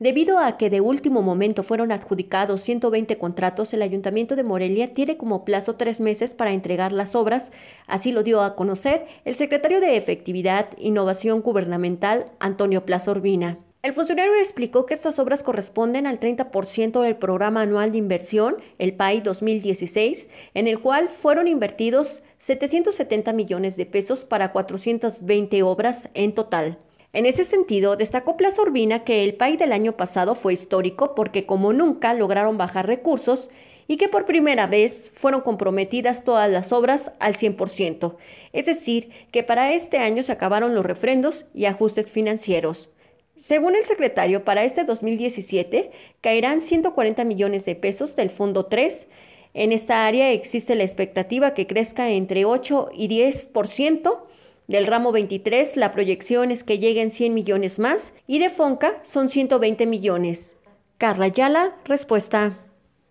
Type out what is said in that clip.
Debido a que de último momento fueron adjudicados 120 contratos, el Ayuntamiento de Morelia tiene como plazo tres meses para entregar las obras, así lo dio a conocer el secretario de Efectividad Innovación Gubernamental, Antonio Plaza Urbina. El funcionario explicó que estas obras corresponden al 30% del programa anual de inversión, el PAI 2016, en el cual fueron invertidos 770 millones de pesos para 420 obras en total. En ese sentido, destacó Plaza Urbina que el PAI del año pasado fue histórico porque como nunca lograron bajar recursos y que por primera vez fueron comprometidas todas las obras al 100%, es decir, que para este año se acabaron los refrendos y ajustes financieros. Según el secretario, para este 2017 caerán 140 millones de pesos del Fondo 3. En esta área existe la expectativa que crezca entre 8 y 10% del ramo 23, la proyección es que lleguen 100 millones más y de Fonca son 120 millones. Carla Yala, respuesta.